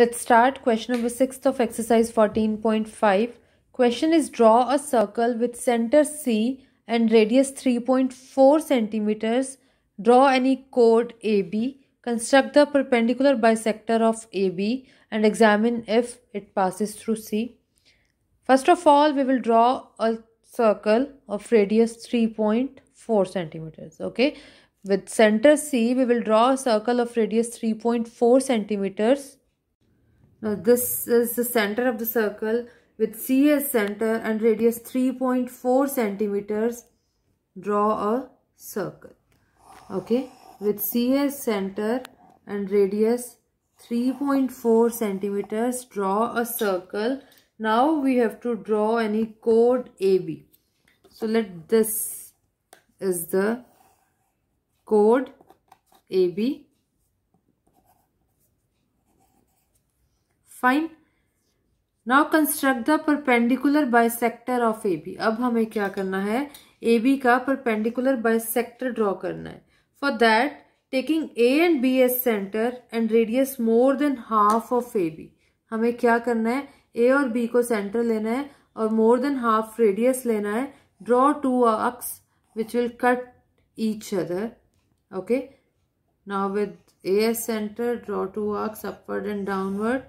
Let's start question number 6th of exercise 14.5. Question is draw a circle with center C and radius 3.4 centimeters. Draw any chord AB. Construct the perpendicular bisector of AB and examine if it passes through C. First of all, we will draw a circle of radius 3.4 centimeters. Okay. With center C, we will draw a circle of radius 3.4 centimeters now this is the center of the circle with C as center and radius 3.4 centimeters. Draw a circle. Okay. With C as center and radius 3.4 centimeters. Draw a circle. Now we have to draw any chord AB. So let this is the chord AB fine now construct the perpendicular sector of A B अब हमें क्या करना है A B का perpendicular sector draw करना है for that taking A and B as centre and radius more than half of A B हमें क्या करना है ए और बी को सेंटर लेना है और मोर देन हाफ रेडियस लेना है draw two arcs which will cut each other okay now with A as centre draw two arcs upward and downward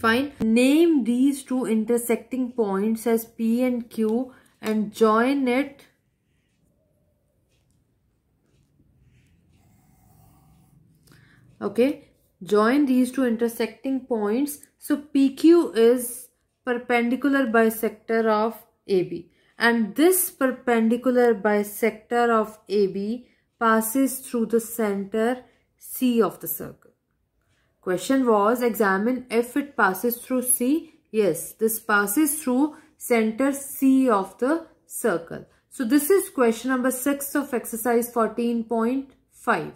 Fine. Name these two intersecting points as P and Q and join it okay join these two intersecting points so PQ is perpendicular bisector of AB and this perpendicular bisector of AB passes through the center C of the circle Question was examine if it passes through C. Yes, this passes through center C of the circle. So this is question number 6 of exercise 14.5.